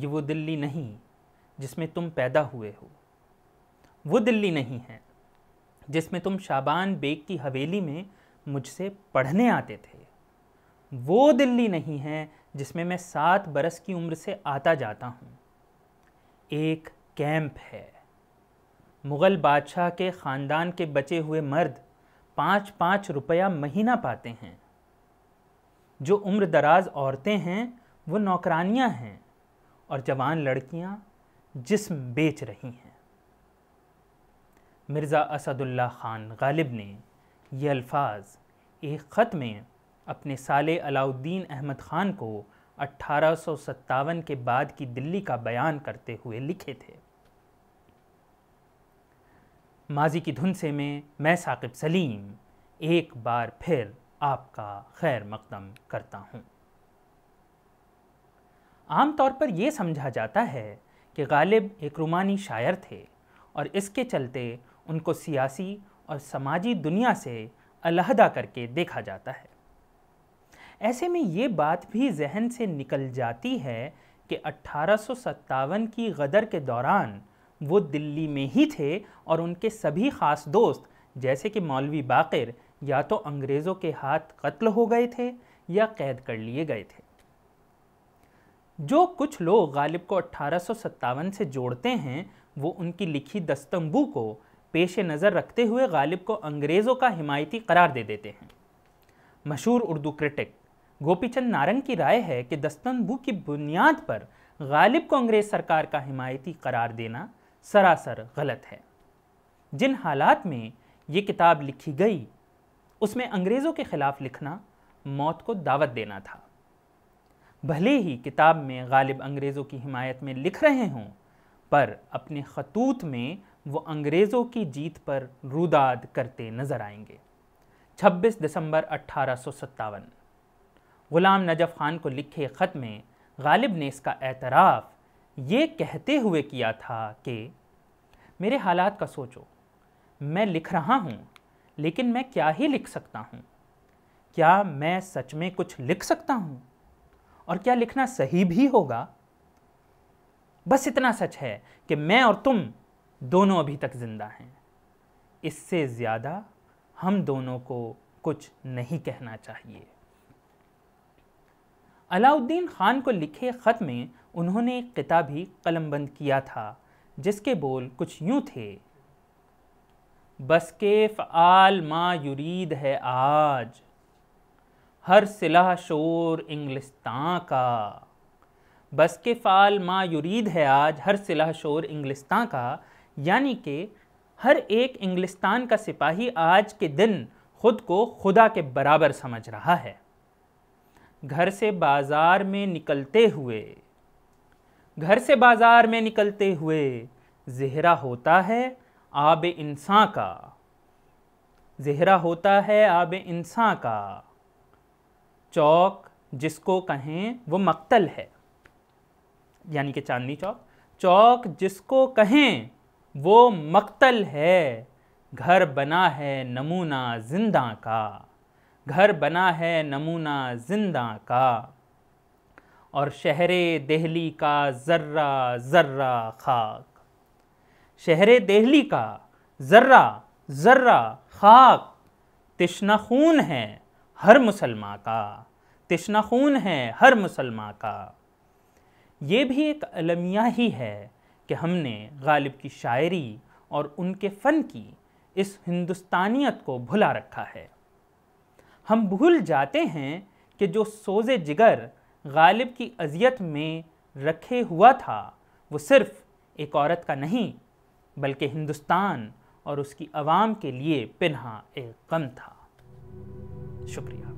ये वो दिल्ली नहीं जिसमें तुम पैदा हुए हो वो दिल्ली नहीं है जिसमें तुम शाबान बेग की हवेली में मुझसे पढ़ने आते थे वो दिल्ली नहीं है जिसमें मैं सात बरस की उम्र से आता जाता हूँ एक कैंप है मुग़ल बादशाह के ख़ानदान के बचे हुए मर्द पाँच पाँच रुपया महीना पाते हैं जो उम्र दराज औरतें हैं वो नौकरानियाँ हैं और जवान लड़कियां जिस्म बेच रही हैं मिर्ज़ा असदुल्ला ख़ान गालिब ने ये अल्फाज एक ख़त में अपने साले अलाउद्दीन अहमद ख़ान को अट्ठारह के बाद की दिल्ली का बयान करते हुए लिखे थे माजी की धुन से में मैं साकिब सलीम एक बार फिर आपका खैर मकदम करता हूँ आमतौर पर यह समझा जाता है कि गालिब एक रोमानी शायर थे और इसके चलते उनको सियासी और समाजी दुनिया से अलहदा करके देखा जाता है ऐसे में ये बात भी जहन से निकल जाती है कि अट्ठारह की गदर के दौरान वो दिल्ली में ही थे और उनके सभी ख़ास दोस्त जैसे कि मौलवी बाकर या तो अंग्रेज़ों के हाथ कत्ल हो गए थे या कैद कर लिए गए थे जो कुछ लोग गालिब को अट्ठारह से जोड़ते हैं वो उनकी लिखी दस्तंबू को पेश नज़र रखते हुए गालिब को अंग्रेज़ों का हिमायती करार दे देते हैं मशहूर उर्दू क्रिटिक गोपीचंद नारंग की राय है कि दस्तंबू की बुनियाद पर गालिब को अंग्रेज़ सरकार का हिमायती करार देना सरासर गलत है जिन हालात में ये किताब लिखी गई उसमें अंग्रेज़ों के ख़िलाफ़ लिखना मौत को दावत देना था भले ही किताब में गालिब अंग्रेज़ों की हिमायत में लिख रहे हों पर अपने खतूत में वो अंग्रेज़ों की जीत पर रुदाद करते नज़र आएंगे 26 दिसंबर अट्ठारह ग़ुलाम नजफ़ ख़ान को लिखे ख़त में गालिब ने इसका एतराफ़ ये कहते हुए किया था कि मेरे हालात का सोचो मैं लिख रहा हूँ लेकिन मैं क्या ही लिख सकता हूँ क्या मैं सच में कुछ लिख सकता हूँ और क्या लिखना सही भी होगा बस इतना सच है कि मैं और तुम दोनों अभी तक जिंदा हैं इससे ज़्यादा हम दोनों को कुछ नहीं कहना चाहिए अलाउद्दीन खान को लिखे ख़त में उन्होंने एक किता भी कलमबंद किया था जिसके बोल कुछ यूं थे बस के फ़ाल मा युरीद है आज हर सिला शोर इंग्लिस्तां का बस के फ़ाल मा युरीद है आज हर सिला शोर इंग्लिस्तां का यानी कि हर एक इंग्लिस्तान का सिपाही आज के दिन खुद को खुदा के बराबर समझ रहा है घर से बाज़ार में निकलते हुए घर से बाज़ार में निकलते हुए जहरा होता है आब इंसान का जहरा होता है आब इंसान का चौक जिसको कहें वो मक्तल है यानी कि चांदनी चौक चौक जिसको कहें वो मक्तल है घर बना है नमूना जिंदा का घर बना है नमूना जिंदा का और शहर दहली का ज़र्रा ज़र्रा खाक शहर दहली का ज़र्रा ज़र्रा खाक तिश्ना खून है हर मुसलमान का तशना खून है हर मुसलमान का ये भी एक अलमिया ही है कि हमने गालिब की शायरी और उनके फ़न की इस हिंदुस्तानियत को भुला रखा है हम भूल जाते हैं कि जो सोज जिगर गालिब की अजियत में रखे हुआ था वो सिर्फ़ एक औरत का नहीं बल्कि हिंदुस्तान और उसकी आवाम के लिए पिनहा एक गम था शुक्रिया